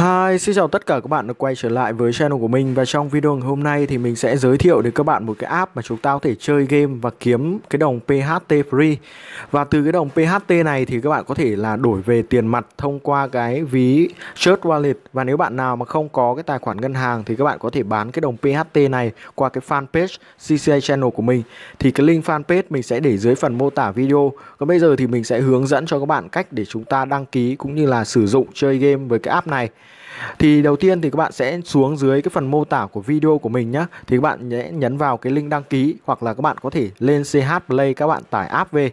Hi, xin chào tất cả các bạn đã quay trở lại với channel của mình Và trong video ngày hôm nay thì mình sẽ giới thiệu đến các bạn một cái app mà chúng ta có thể chơi game và kiếm cái đồng PHT free Và từ cái đồng PHT này thì các bạn có thể là đổi về tiền mặt thông qua cái ví Church Wallet Và nếu bạn nào mà không có cái tài khoản ngân hàng thì các bạn có thể bán cái đồng PHT này qua cái fanpage CCA channel của mình Thì cái link fanpage mình sẽ để dưới phần mô tả video Còn bây giờ thì mình sẽ hướng dẫn cho các bạn cách để chúng ta đăng ký cũng như là sử dụng chơi game với cái app này thì đầu tiên thì các bạn sẽ xuống dưới cái phần mô tả của video của mình nhé thì các bạn nhé nhấn vào cái link đăng ký hoặc là các bạn có thể lên CH Play các bạn tải app về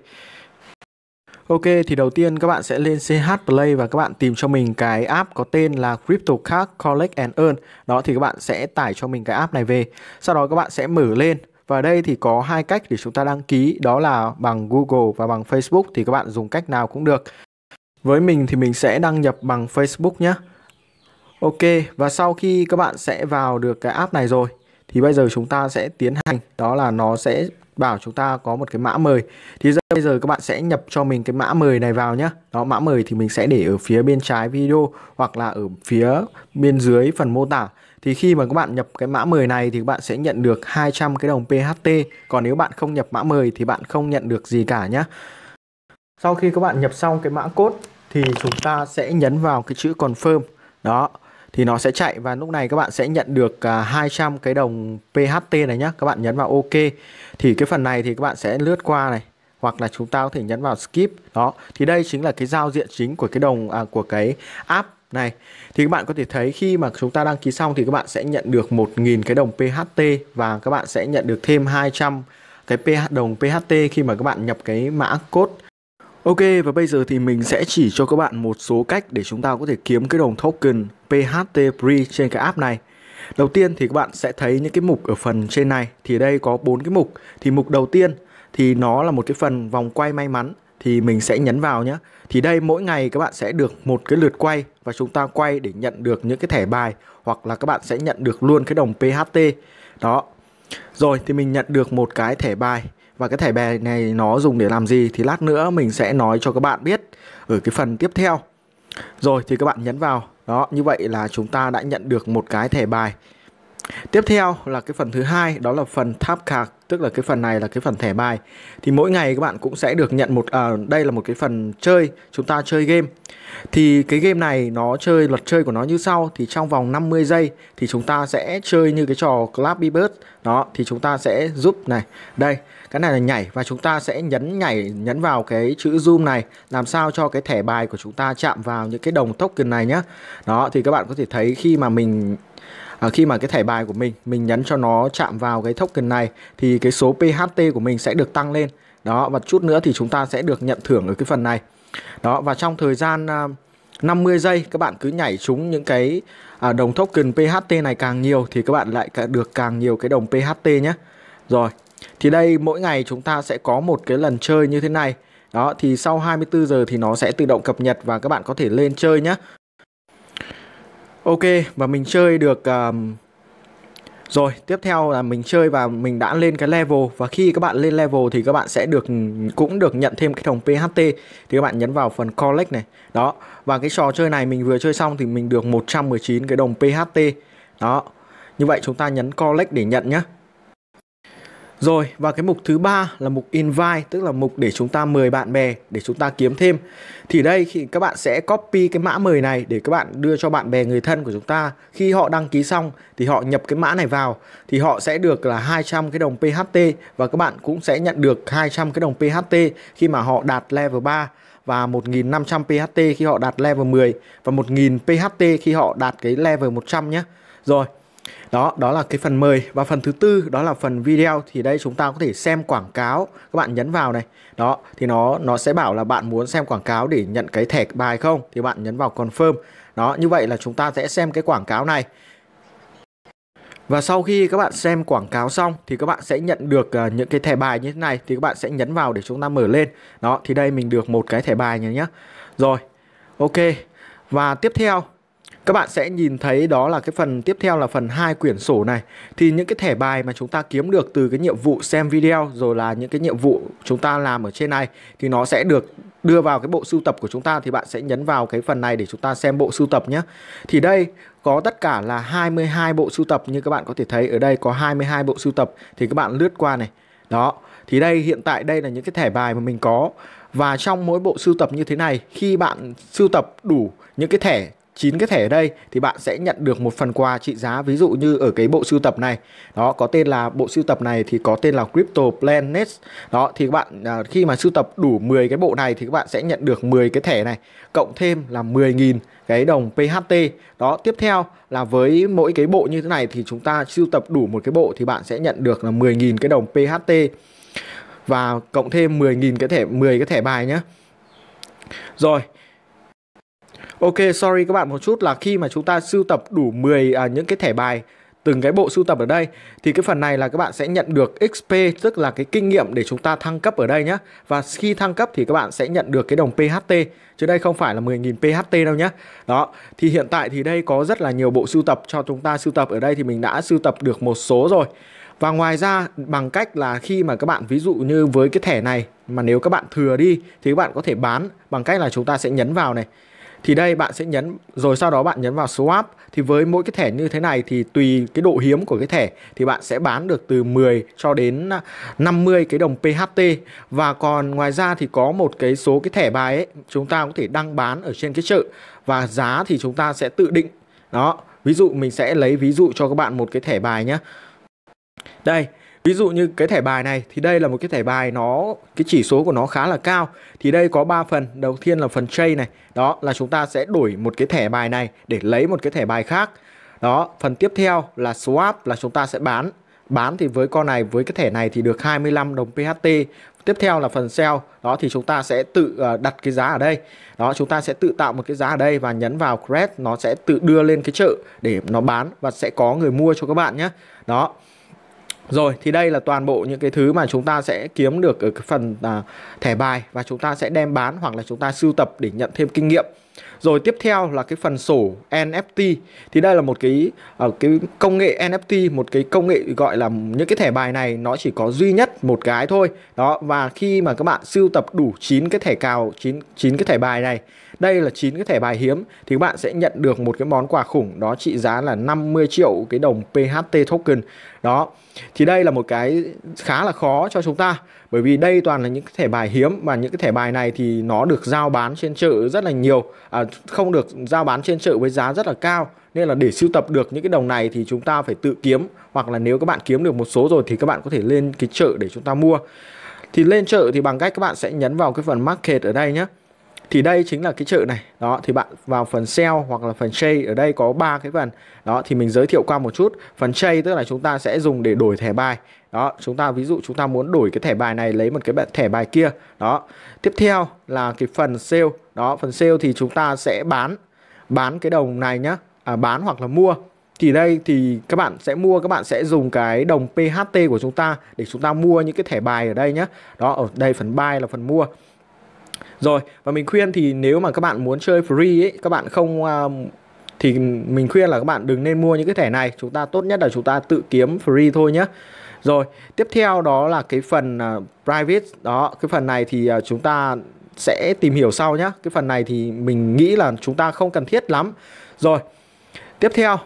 Ok thì đầu tiên các bạn sẽ lên CH Play và các bạn tìm cho mình cái app có tên là CryptoCard Collect and Earn Đó thì các bạn sẽ tải cho mình cái app này về Sau đó các bạn sẽ mở lên và ở đây thì có hai cách để chúng ta đăng ký đó là bằng Google và bằng Facebook thì các bạn dùng cách nào cũng được Với mình thì mình sẽ đăng nhập bằng Facebook nhé Ok và sau khi các bạn sẽ vào được cái app này rồi thì bây giờ chúng ta sẽ tiến hành đó là nó sẽ bảo chúng ta có một cái mã mời thì giờ, bây giờ các bạn sẽ nhập cho mình cái mã mời này vào nhé đó mã mời thì mình sẽ để ở phía bên trái video hoặc là ở phía bên dưới phần mô tả thì khi mà các bạn nhập cái mã mời này thì các bạn sẽ nhận được 200 cái đồng PHT còn nếu bạn không nhập mã mời thì bạn không nhận được gì cả nhé sau khi các bạn nhập xong cái mã code thì chúng ta sẽ nhấn vào cái chữ confirm đó thì nó sẽ chạy và lúc này các bạn sẽ nhận được 200 à, cái đồng PHT này nhé các bạn nhấn vào OK thì cái phần này thì các bạn sẽ lướt qua này hoặc là chúng ta có thể nhấn vào skip đó thì đây chính là cái giao diện chính của cái đồng à, của cái app này thì các bạn có thể thấy khi mà chúng ta đăng ký xong thì các bạn sẽ nhận được 1.000 cái đồng PHT và các bạn sẽ nhận được thêm 200 cái PH đồng PHT khi mà các bạn nhập cái mã code Ok và bây giờ thì mình sẽ chỉ cho các bạn một số cách để chúng ta có thể kiếm cái đồng token PHT Pre trên cái app này. Đầu tiên thì các bạn sẽ thấy những cái mục ở phần trên này thì đây có bốn cái mục. Thì mục đầu tiên thì nó là một cái phần vòng quay may mắn thì mình sẽ nhấn vào nhé. Thì đây mỗi ngày các bạn sẽ được một cái lượt quay và chúng ta quay để nhận được những cái thẻ bài hoặc là các bạn sẽ nhận được luôn cái đồng PHT. Đó. Rồi thì mình nhận được một cái thẻ bài và cái thẻ bè này nó dùng để làm gì thì lát nữa mình sẽ nói cho các bạn biết ở cái phần tiếp theo rồi thì các bạn nhấn vào đó như vậy là chúng ta đã nhận được một cái thẻ bài Tiếp theo là cái phần thứ hai đó là phần tháp card, tức là cái phần này là cái phần thẻ bài. Thì mỗi ngày các bạn cũng sẽ được nhận một à, đây là một cái phần chơi, chúng ta chơi game. Thì cái game này nó chơi luật chơi của nó như sau thì trong vòng 50 giây thì chúng ta sẽ chơi như cái trò Clappy Bird. Đó thì chúng ta sẽ giúp này. Đây, cái này là nhảy và chúng ta sẽ nhấn nhảy nhấn vào cái chữ zoom này làm sao cho cái thẻ bài của chúng ta chạm vào những cái đồng token này nhá. Đó thì các bạn có thể thấy khi mà mình À, khi mà cái thẻ bài của mình mình nhấn cho nó chạm vào cái token này thì cái số PHT của mình sẽ được tăng lên đó và chút nữa thì chúng ta sẽ được nhận thưởng ở cái phần này đó và trong thời gian 50 à, giây các bạn cứ nhảy trúng những cái à, đồng token PHT này càng nhiều thì các bạn lại được càng nhiều cái đồng PHT nhé rồi thì đây mỗi ngày chúng ta sẽ có một cái lần chơi như thế này đó thì sau 24 giờ thì nó sẽ tự động cập nhật và các bạn có thể lên chơi nhé ok và mình chơi được um, rồi tiếp theo là mình chơi và mình đã lên cái level và khi các bạn lên level thì các bạn sẽ được cũng được nhận thêm cái đồng PHT thì các bạn nhấn vào phần collect này đó và cái trò chơi này mình vừa chơi xong thì mình được 119 cái đồng PHT đó như vậy chúng ta nhấn collect để nhận nhé rồi và cái mục thứ ba là mục invite tức là mục để chúng ta mời bạn bè để chúng ta kiếm thêm. Thì đây khi các bạn sẽ copy cái mã mời này để các bạn đưa cho bạn bè người thân của chúng ta. Khi họ đăng ký xong thì họ nhập cái mã này vào thì họ sẽ được là 200 cái đồng PHT và các bạn cũng sẽ nhận được 200 cái đồng PHT khi mà họ đạt level 3 và 1500 PHT khi họ đạt level 10 và 1000 PHT khi họ đạt cái level 100 nhé. Rồi, đó đó là cái phần mời và phần thứ tư đó là phần video thì đây chúng ta có thể xem quảng cáo các bạn nhấn vào này đó thì nó nó sẽ bảo là bạn muốn xem quảng cáo để nhận cái thẻ bài không thì bạn nhấn vào confirm đó như vậy là chúng ta sẽ xem cái quảng cáo này và sau khi các bạn xem quảng cáo xong thì các bạn sẽ nhận được uh, những cái thẻ bài như thế này thì các bạn sẽ nhấn vào để chúng ta mở lên. Đó thì đây mình được một cái thẻ bài nhé nhé. Rồi. Ok. Và tiếp theo các bạn sẽ nhìn thấy đó là cái phần tiếp theo là phần hai quyển sổ này. Thì những cái thẻ bài mà chúng ta kiếm được từ cái nhiệm vụ xem video rồi là những cái nhiệm vụ chúng ta làm ở trên này thì nó sẽ được đưa vào cái bộ sưu tập của chúng ta thì bạn sẽ nhấn vào cái phần này để chúng ta xem bộ sưu tập nhé. Thì đây có tất cả là 22 bộ sưu tập như các bạn có thể thấy ở đây có 22 bộ sưu tập thì các bạn lướt qua này. Đó, thì đây hiện tại đây là những cái thẻ bài mà mình có và trong mỗi bộ sưu tập như thế này khi bạn sưu tập đủ những cái thẻ 9 cái thẻ ở đây thì bạn sẽ nhận được một phần quà trị giá ví dụ như ở cái bộ sưu tập này đó có tên là bộ sưu tập này thì có tên là Crypto Planet đó thì các bạn à, khi mà sưu tập đủ 10 cái bộ này thì các bạn sẽ nhận được 10 cái thẻ này cộng thêm là 10.000 cái đồng PHT đó tiếp theo là với mỗi cái bộ như thế này thì chúng ta sưu tập đủ một cái bộ thì bạn sẽ nhận được là 10.000 cái đồng PHT và cộng thêm 10.000 cái thẻ 10 cái thẻ bài nhé rồi Ok, sorry các bạn một chút là khi mà chúng ta sưu tập đủ 10 à, những cái thẻ bài từng cái bộ sưu tập ở đây thì cái phần này là các bạn sẽ nhận được XP tức là cái kinh nghiệm để chúng ta thăng cấp ở đây nhé và khi thăng cấp thì các bạn sẽ nhận được cái đồng PHT chứ đây không phải là 10.000 PHT đâu nhé đó thì hiện tại thì đây có rất là nhiều bộ sưu tập cho chúng ta sưu tập ở đây thì mình đã sưu tập được một số rồi và ngoài ra bằng cách là khi mà các bạn ví dụ như với cái thẻ này mà nếu các bạn thừa đi thì các bạn có thể bán bằng cách là chúng ta sẽ nhấn vào này thì đây bạn sẽ nhấn rồi sau đó bạn nhấn vào swap thì với mỗi cái thẻ như thế này thì tùy cái độ hiếm của cái thẻ thì bạn sẽ bán được từ 10 cho đến 50 à, cái đồng PHT và còn ngoài ra thì có một cái số cái thẻ bài ấy chúng ta có thể đăng bán ở trên cái chợ và giá thì chúng ta sẽ tự định đó ví dụ mình sẽ lấy ví dụ cho các bạn một cái thẻ bài nhé đây Ví dụ như cái thẻ bài này thì đây là một cái thẻ bài nó cái chỉ số của nó khá là cao. Thì đây có 3 phần. Đầu tiên là phần trade này. Đó là chúng ta sẽ đổi một cái thẻ bài này để lấy một cái thẻ bài khác. Đó, phần tiếp theo là swap là chúng ta sẽ bán. Bán thì với con này với cái thẻ này thì được 25 đồng PHT. Tiếp theo là phần sell, đó thì chúng ta sẽ tự ờ, đặt cái giá ở đây. Đó, chúng ta sẽ tự tạo một cái giá ở đây và nhấn vào create, nó sẽ tự đưa lên cái chợ để nó bán và sẽ có người mua cho các bạn nhé. Đó. Rồi thì đây là toàn bộ những cái thứ mà chúng ta sẽ kiếm được ở cái phần à, thẻ bài và chúng ta sẽ đem bán hoặc là chúng ta sưu tập để nhận thêm kinh nghiệm. Rồi tiếp theo là cái phần sổ NFT thì đây là một cái ở à, cái công nghệ NFT một cái công nghệ gọi là những cái thẻ bài này nó chỉ có duy nhất một cái thôi. Đó và khi mà các bạn sưu tập đủ 9 cái thẻ cào 9 9 cái thẻ bài này, đây là 9 cái thẻ bài hiếm thì các bạn sẽ nhận được một cái món quà khủng đó trị giá là 50 triệu cái đồng PHT token đó thì đây là một cái khá là khó cho chúng ta bởi vì đây toàn là những cái thẻ bài hiếm và những cái thẻ bài này thì nó được giao bán trên chợ rất là nhiều à, không được giao bán trên chợ với giá rất là cao nên là để sưu tập được những cái đồng này thì chúng ta phải tự kiếm hoặc là nếu các bạn kiếm được một số rồi thì các bạn có thể lên cái chợ để chúng ta mua thì lên chợ thì bằng cách các bạn sẽ nhấn vào cái phần market ở đây nhé thì đây chính là cái chợ này đó thì bạn vào phần sell hoặc là phần trade ở đây có ba cái phần đó thì mình giới thiệu qua một chút phần trade tức là chúng ta sẽ dùng để đổi thẻ bài đó chúng ta ví dụ chúng ta muốn đổi cái thẻ bài này lấy một cái thẻ bài kia đó tiếp theo là cái phần sale đó phần sale thì chúng ta sẽ bán bán cái đồng này nhá à, bán hoặc là mua thì đây thì các bạn sẽ mua các bạn sẽ dùng cái đồng PHT của chúng ta để chúng ta mua những cái thẻ bài ở đây nhé đó ở đây phần buy là phần mua rồi và mình khuyên thì nếu mà các bạn muốn chơi free ấy các bạn không uh, thì mình khuyên là các bạn đừng nên mua những cái thẻ này chúng ta tốt nhất là chúng ta tự kiếm free thôi nhé rồi tiếp theo đó là cái phần uh, private đó cái phần này thì uh, chúng ta sẽ tìm hiểu sau nhé cái phần này thì mình nghĩ là chúng ta không cần thiết lắm rồi tiếp theo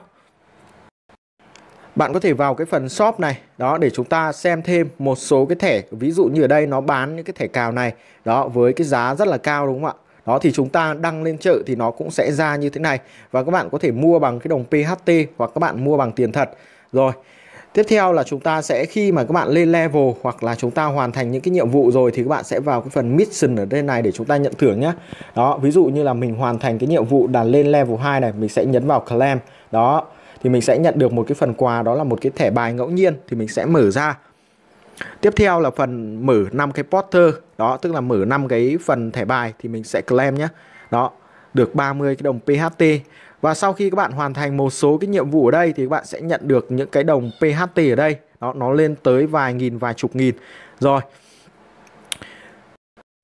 bạn có thể vào cái phần shop này đó để chúng ta xem thêm một số cái thẻ ví dụ như ở đây nó bán những cái thẻ cào này đó với cái giá rất là cao đúng không ạ đó thì chúng ta đăng lên chợ thì nó cũng sẽ ra như thế này và các bạn có thể mua bằng cái đồng PHT hoặc các bạn mua bằng tiền thật rồi Tiếp theo là chúng ta sẽ khi mà các bạn lên level hoặc là chúng ta hoàn thành những cái nhiệm vụ rồi thì các bạn sẽ vào cái phần mission ở đây này để chúng ta nhận thưởng nhé. Đó, ví dụ như là mình hoàn thành cái nhiệm vụ là lên level 2 này, mình sẽ nhấn vào claim. Đó, thì mình sẽ nhận được một cái phần quà đó là một cái thẻ bài ngẫu nhiên thì mình sẽ mở ra tiếp theo là phần mở 5 cái porter đó tức là mở 5 cái phần thẻ bài thì mình sẽ claim nhé đó được 30 cái đồng PHT và sau khi các bạn hoàn thành một số cái nhiệm vụ ở đây thì các bạn sẽ nhận được những cái đồng PHT ở đây đó nó lên tới vài nghìn vài chục nghìn rồi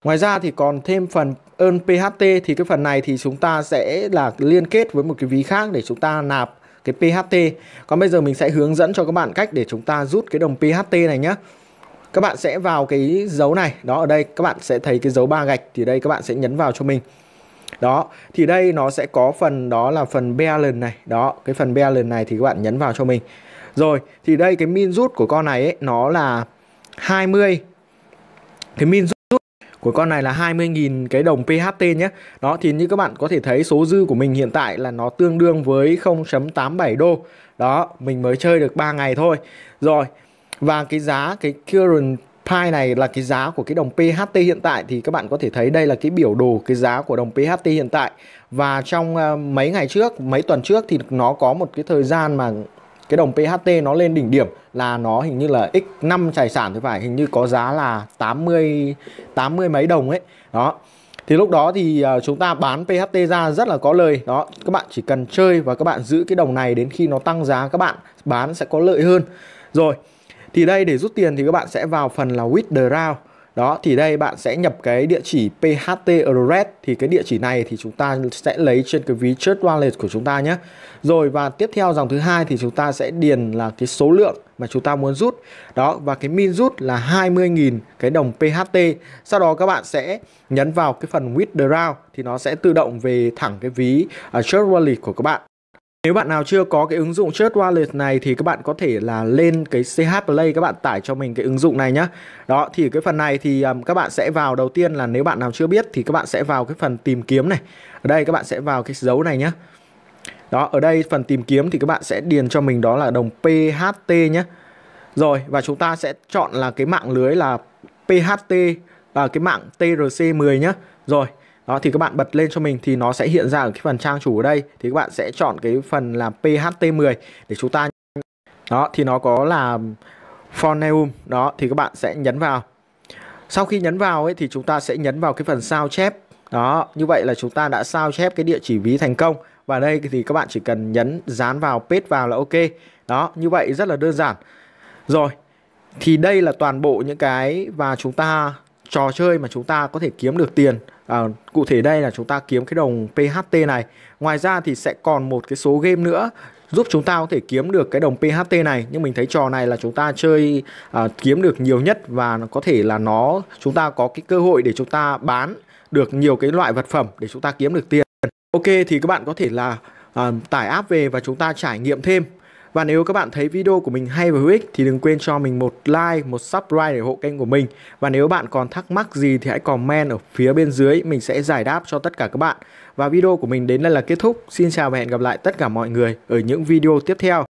Ngoài ra thì còn thêm phần earn PHT thì cái phần này thì chúng ta sẽ là liên kết với một cái ví khác để chúng ta nạp cái PHT. Còn bây giờ mình sẽ hướng dẫn cho các bạn cách để chúng ta rút cái đồng PHT này nhé. Các bạn sẽ vào cái dấu này, đó ở đây các bạn sẽ thấy cái dấu ba gạch thì đây các bạn sẽ nhấn vào cho mình. Đó, thì đây nó sẽ có phần đó là phần balance này, đó, cái phần balance này thì các bạn nhấn vào cho mình. Rồi, thì đây cái min rút của con này ấy, nó là 20. Cái min rút của con này là 20.000 cái đồng PHT nhé Đó thì như các bạn có thể thấy số dư của mình hiện tại là nó tương đương với 0.87 đô Đó mình mới chơi được 3 ngày thôi Rồi và cái giá cái current Pi này là cái giá của cái đồng PHT hiện tại thì các bạn có thể thấy đây là cái biểu đồ cái giá của đồng PHT hiện tại và trong ờ, mấy ngày trước, mấy tuần trước thì nó có một cái thời gian mà cái đồng PHT nó lên đỉnh điểm là nó hình như là x5 tài sản thì phải hình như có giá là 80 80 mấy đồng ấy đó thì lúc đó thì à, chúng ta bán PHT ra rất là có lời đó các bạn chỉ cần chơi và các bạn giữ cái đồng này đến khi nó tăng giá các bạn bán sẽ có lợi hơn rồi thì đây để rút tiền thì các bạn sẽ vào phần là withdraw đó thì đây bạn sẽ nhập cái địa chỉ PHT Eurored thì cái địa chỉ này thì chúng ta sẽ lấy trên cái ví Trust wallet của chúng ta nhé. Rồi và tiếp theo dòng thứ hai thì chúng ta sẽ điền là cái số lượng mà chúng ta muốn rút. Đó và cái min rút là 20.000 cái đồng PHT. Sau đó các bạn sẽ nhấn vào cái phần withdraw thì nó sẽ tự động về thẳng cái ví Trust à, wallet của các bạn. Nếu bạn nào chưa có cái ứng dụng Church Wallet này thì các bạn có thể là lên cái CH Play các bạn tải cho mình cái ứng dụng này nhá. Đó thì cái phần này thì um, các bạn sẽ vào đầu tiên là nếu bạn nào chưa biết thì các bạn sẽ vào cái phần tìm kiếm này. Ở đây các bạn sẽ vào cái dấu này nhá. Đó, ở đây phần tìm kiếm thì các bạn sẽ điền cho mình đó là đồng PHT nhé. Rồi, và chúng ta sẽ chọn là cái mạng lưới là PHT, và cái mạng TRC10 nhé. Rồi, đó thì các bạn bật lên cho mình thì nó sẽ hiện ra ở cái phần trang chủ ở đây thì các bạn sẽ chọn cái phần là PHT10 để chúng ta đó thì nó có là Forneum đó thì các bạn sẽ nhấn vào sau khi nhấn vào ấy thì chúng ta sẽ nhấn vào cái phần sao chép đó như vậy là chúng ta đã sao chép cái địa chỉ ví thành công và đây thì các bạn chỉ cần nhấn dán vào paste vào là ok đó như vậy rất là đơn giản rồi thì đây là toàn bộ những cái và chúng ta trò chơi mà chúng ta có thể kiếm được tiền À, cụ thể đây là chúng ta kiếm cái đồng PHT này. Ngoài ra thì sẽ còn một cái số game nữa giúp chúng ta có thể kiếm được cái đồng PHT này nhưng mình thấy trò này là chúng ta chơi à, kiếm được nhiều nhất và có thể là nó chúng ta có cái cơ hội để chúng ta bán được nhiều cái loại vật phẩm để chúng ta kiếm được tiền. Ok thì các bạn có thể là à, tải app về và chúng ta trải nghiệm thêm và nếu các bạn thấy video của mình hay và hữu ích thì đừng quên cho mình một like, một subscribe để ủng hộ kênh của mình. Và nếu bạn còn thắc mắc gì thì hãy comment ở phía bên dưới, mình sẽ giải đáp cho tất cả các bạn. Và video của mình đến đây là kết thúc. Xin chào và hẹn gặp lại tất cả mọi người ở những video tiếp theo.